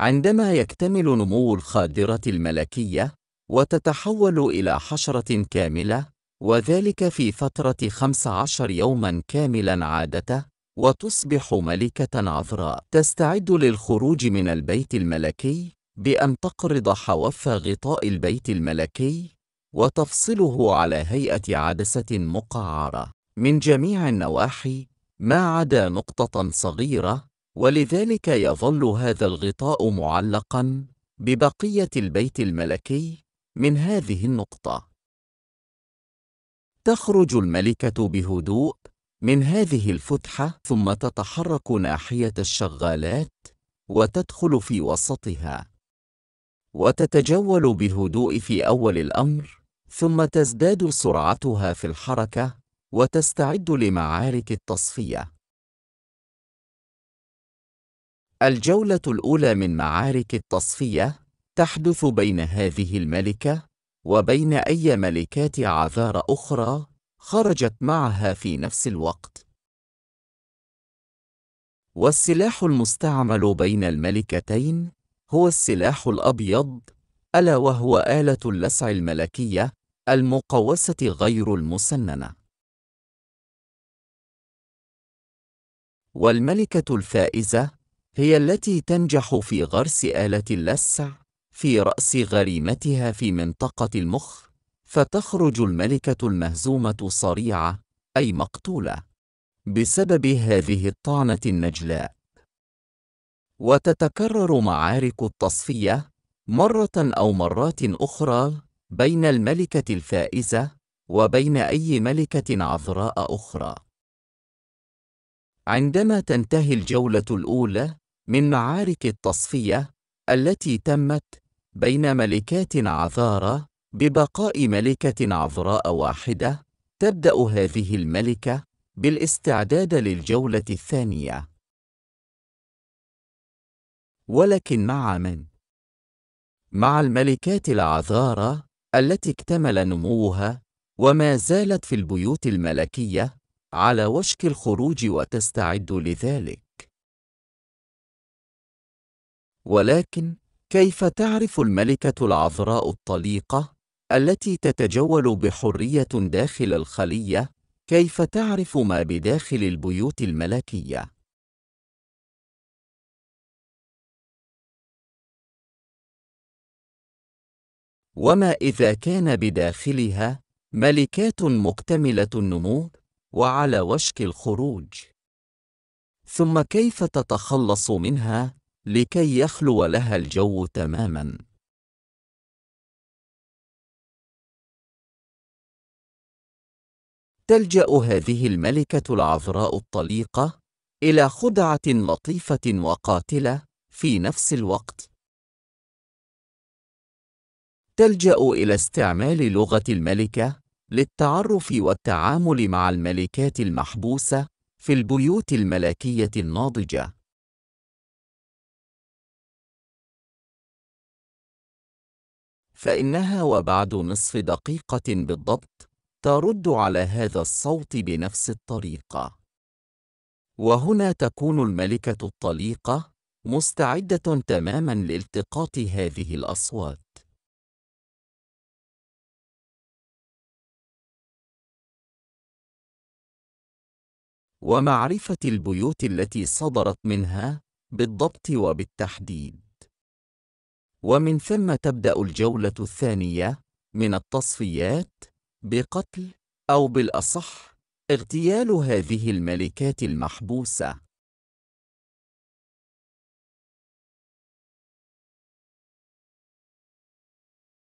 عندما يكتمل نمو الخادرة الملكية، وتتحول إلى حشرة كاملة، وذلك في فترة 15 يومًا كاملًا عادة، وتصبح ملكة عذراء. تستعد للخروج من البيت الملكي بأن تقرض حواف غطاء البيت الملكي، وتفصله على هيئة عدسة مقعرة من جميع النواحي ما عدا نقطة صغيرة ولذلك يظل هذا الغطاء معلقا ببقية البيت الملكي من هذه النقطة. تخرج الملكة بهدوء من هذه الفتحة ثم تتحرك ناحية الشغالات وتدخل في وسطها. وتتجول بهدوء في أول الأمر، ثم تزداد سرعتها في الحركة وتستعد لمعارك التصفية. الجولة الأولى من معارك التصفية تحدث بين هذه الملكة وبين أي ملكات عذار أخرى خرجت معها في نفس الوقت. والسلاح المستعمل بين الملكتين هو السلاح الأبيض، ألا وهو آلة اللسع الملكية المقوسة غير المسننة. والملكة الفائزة هي التي تنجح في غرس آلة اللسع في رأس غريمتها في منطقة المخ، فتخرج الملكة المهزومة صريعة، أي مقتولة، بسبب هذه الطعنة النجلاء. وتتكرر معارك التصفية مرة أو مرات أخرى بين الملكة الفائزة وبين أي ملكة عذراء أخرى. عندما تنتهي الجولة الأولى، من معارك التصفية التي تمت بين ملكات عذارى ببقاء ملكة عذراء واحدة تبدأ هذه الملكة بالاستعداد للجولة الثانية ولكن مع من؟ مع الملكات العذارى التي اكتمل نموها وما زالت في البيوت الملكية على وشك الخروج وتستعد لذلك ولكن كيف تعرف الملكة العذراء الطليقة التي تتجول بحرية داخل الخلية؟ كيف تعرف ما بداخل البيوت الملكية؟ وما إذا كان بداخلها ملكات مكتملة النمو وعلى وشك الخروج؟ ثم كيف تتخلص منها لكي يخلو لها الجو تماماً. تلجأ هذه الملكة العذراء الطليقة إلى خدعة لطيفة وقاتلة في نفس الوقت. تلجأ إلى استعمال لغة الملكة للتعرف والتعامل مع الملكات المحبوسة في البيوت الملكية الناضجة. فإنها وبعد نصف دقيقة بالضبط ترد على هذا الصوت بنفس الطريقة. وهنا تكون الملكة الطليقة مستعدة تماماً لالتقاط هذه الأصوات. ومعرفة البيوت التي صدرت منها بالضبط وبالتحديد. ومن ثم تبدأ الجولة الثانية من التصفيات بقتل أو بالأصح اغتيال هذه الملكات المحبوسة